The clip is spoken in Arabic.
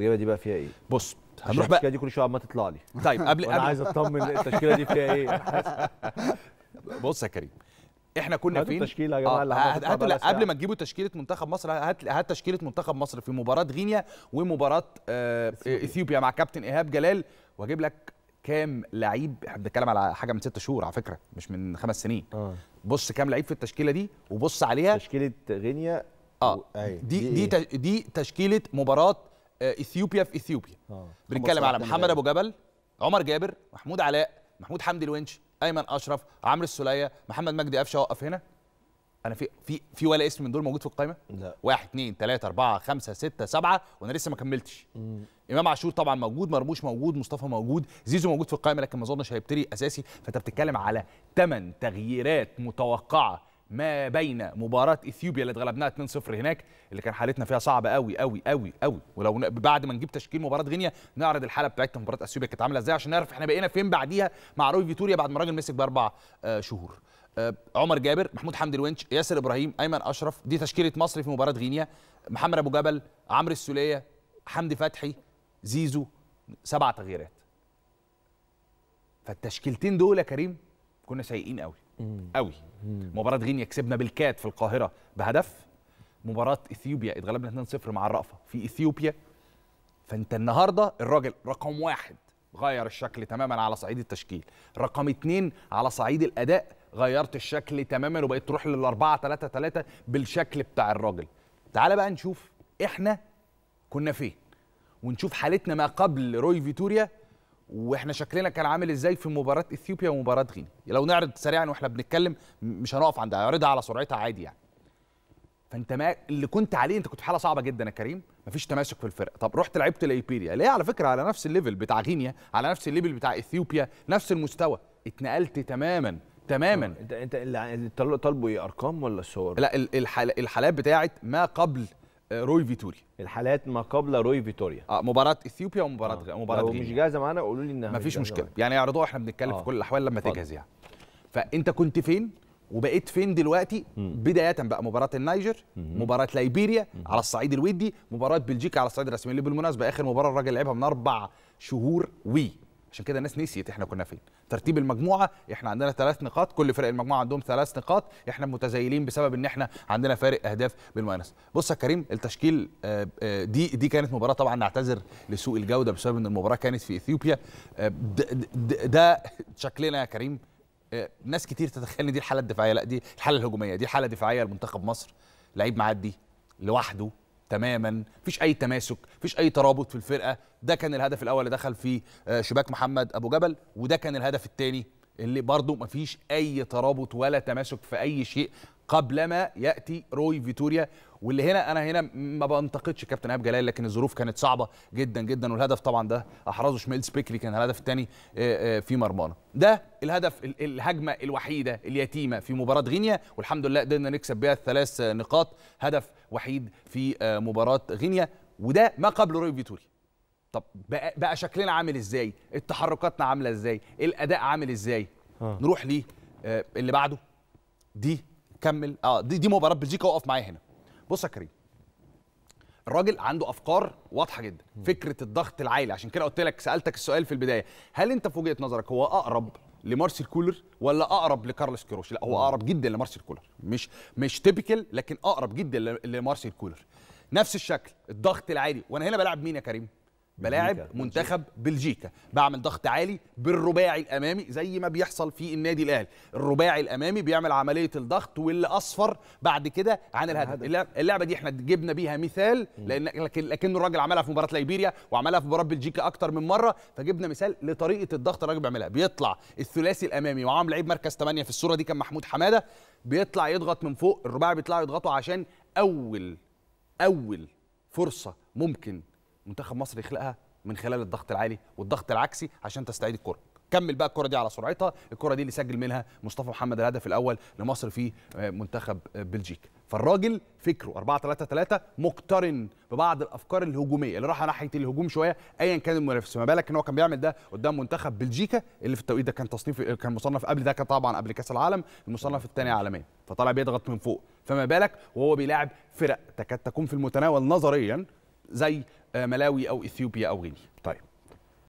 التشكيله دي بقى فيها ايه بص هنروح بقى التشكيله دي كل شويه عمال تطلع لي طيب قبل انا عايز اطمن التشكيله دي فيها ايه بص يا كريم احنا كنا فين التشكيله يا جماعه اللي آه، هاتوا لا قبل ما تجيبوا تشكيله منتخب مصر هات هات تشكيله منتخب مصر في مباراه غينيا ومباراه آه، اثيوبيا مع كابتن ايهاب جلال واجيب لك كام لعيب احنا بنتكلم على حاجه من ست شهور على فكره مش من خمس سنين آه. بص كام لعيب في التشكيله دي وبص عليها تشكيله غينيا اه أيوة. دي دي دي, إيه؟ دي تشكيله مباراه آه، اثيوبيا في اثيوبيا آه. بنتكلم على محمد يعني. ابو جبل عمر جابر محمود علاء محمود حمدي الونش ايمن اشرف عمرو السوليه محمد مجدي قفشه وقف هنا انا في في في ولا اسم من دول موجود في القائمه؟ لا واحد اثنين ثلاثة أربعة خمسة ستة سبعة وأنا لسه ما كملتش. مم. إمام عاشور طبعا موجود، مرموش موجود، مصطفى موجود، زيزو موجود في القائمة لكن ما أظنش هيبتدي أساسي، فأنت بتتكلم على ثمان تغييرات متوقعة ما بين مباراه اثيوبيا اللي اتغلبناها 2-0 هناك اللي كان حالتنا فيها صعبه قوي قوي قوي قوي ولو بعد ما نجيب تشكيل مباراه غينيا نعرض الحاله بتاعتنا مباراه اثيوبيا كانت عامله ازاي عشان نعرف احنا بقينا فين بعديها مع روي فيتوريا بعد ما الراجل مسك باربع آه، شهور آه، عمر جابر محمود حمدي الونش ياسر ابراهيم ايمن اشرف دي تشكيله مصر في مباراه غينيا محمد ابو جبل عمرو السوليه حمدي فتحي زيزو سبع تغييرات فالتشكيلتين دول يا كريم كنا سيئين قوي قوي مباراه غينيا كسبنا بالكات في القاهره بهدف مباراه اثيوبيا اتغلبنا 2-0 مع الرأفه في اثيوبيا فانت النهارده الراجل رقم واحد غير الشكل تماما على صعيد التشكيل رقم اثنين على صعيد الاداء غيرت الشكل تماما وبقيت تروح للأربعة ثلاثة ثلاثة بالشكل بتاع الراجل تعال بقى نشوف احنا كنا فين ونشوف حالتنا ما قبل روي فيتوريا واحنا شكلنا كان عامل ازاي في مباراه اثيوبيا ومباراه غينيا لو نعرض سريعا واحنا بنتكلم مش هنقف عندها هعرضها على سرعتها عادي يعني فانت ما اللي كنت عليه انت كنت في حاله صعبه جدا يا كريم مفيش تماسك في الفرقه طب رحت لعبت لايبيريا اللي على فكره على نفس الليفل بتاع غينيا على نفس الليفل بتاع اثيوبيا نفس المستوى اتنقلت تماما تماما أه، انت انت اللي طالبه ايه ارقام ولا صور لا الحالات بتاعت ما قبل روي فيتوري الحالات ما قبل روي فيتوريا اه مباراه اثيوبيا ومباراه آه. مباراه لو مش جاهزه معانا قولوا لي انها مفيش مشكله معنا. يعني اعرضوها احنا بنتكلم آه. في كل الاحوال لما تجهز يعني فانت كنت فين وبقيت فين دلوقتي م. بدايه بقى مباراه النيجر م. مباراه ليبيريا م. على الصعيد الودي مباراه بلجيكا على الصعيد الرسمي اللي بالمناسبه اخر مباراه الراجل لعبها من اربع شهور وي عشان كده الناس نسيت احنا كنا فين ترتيب المجموعه احنا عندنا ثلاث نقاط كل فرق المجموعه عندهم ثلاث نقاط احنا متزايلين بسبب ان احنا عندنا فارق اهداف بالمؤنث بص يا كريم التشكيل آه، آه، دي دي كانت مباراه طبعا نعتذر لسوء الجوده بسبب ان المباراه كانت في اثيوبيا آه، ده, شكلنا يا كريم ناس كتير تتخيل ان دي الحاله الدفاعيه لا دي الحاله الهجوميه دي الحاله الدفاعيه لمنتخب مصر لعيب معدي لوحده تماما مفيش اي تماسك مفيش اي ترابط في الفرقه ده كان الهدف الاول اللي دخل فيه آه، شباك محمد ابو جبل وده كان الهدف الثاني اللي برضه مفيش اي ترابط ولا تماسك في اي شيء قبل ما ياتي روي فيتوريا واللي هنا انا هنا ما بنتقدش كابتن ايهاب جلال لكن الظروف كانت صعبه جدا جدا والهدف طبعا ده احرزه شميلز بيكري كان الهدف الثاني في مرمانا ده الهدف الهجمه الوحيده اليتيمه في مباراه غينيا والحمد لله قدرنا نكسب بيها الثلاث نقاط هدف وحيد في مباراه غينيا وده ما قبل روي فيتوري طب بقى, بقى شكلنا عامل ازاي التحركاتنا عامله ازاي الاداء عامل ازاي آه. نروح ليه اللي بعده دي كمل اه دي دي مباراه بلجيكا وقف معايا هنا بص يا كريم الراجل عنده افكار واضحه جدا فكره الضغط العالي عشان كده قلت لك سالتك السؤال في البدايه هل انت في وجهه نظرك هو اقرب لمارسيل كولر ولا اقرب لكارلوس كيروش لا هو اقرب جدا لمارسيل كولر مش مش تيبيكال لكن اقرب جدا لمارسيل كولر نفس الشكل الضغط العالي وانا هنا بلعب مين يا كريم بلاعب منتخب بلجيكا بعمل ضغط عالي بالرباعي الامامي زي ما بيحصل في النادي الاهلي الرباعي الامامي بيعمل عمليه الضغط واللي اصفر بعد كده عن الهدف اللعبه دي احنا جبنا بيها مثال لان لكن لكنه الراجل عملها في مباراه ليبيريا وعملها في مباراه بلجيكا اكتر من مره فجبنا مثال لطريقه الضغط الراجل بيعملها بيطلع الثلاثي الامامي وعامل لعيب مركز 8 في الصوره دي كان محمود حماده بيطلع يضغط من فوق الرباعي بيطلعوا يضغطوا عشان اول اول فرصه ممكن منتخب مصر يخلقها من خلال الضغط العالي والضغط العكسي عشان تستعيد الكره كمل بقى الكره دي على سرعتها الكره دي اللي سجل منها مصطفى محمد الهدف الاول لمصر في آه، منتخب آه، بلجيكا فالراجل فكره 4 3 3 مقترن ببعض الافكار الهجوميه اللي راح ناحيه الهجوم شويه ايا كان المنافس ما بالك ان هو كان بيعمل ده قدام منتخب بلجيكا اللي في التوقيت ده كان تصنيف آه، كان مصنف قبل ده كان طبعا قبل كاس العالم المصنف الثاني عالميا فطلع بيضغط من فوق فما بالك وهو بيلاعب فرق تكاد تكون في المتناول نظريا زي آه، ملاوي او اثيوبيا او غينيا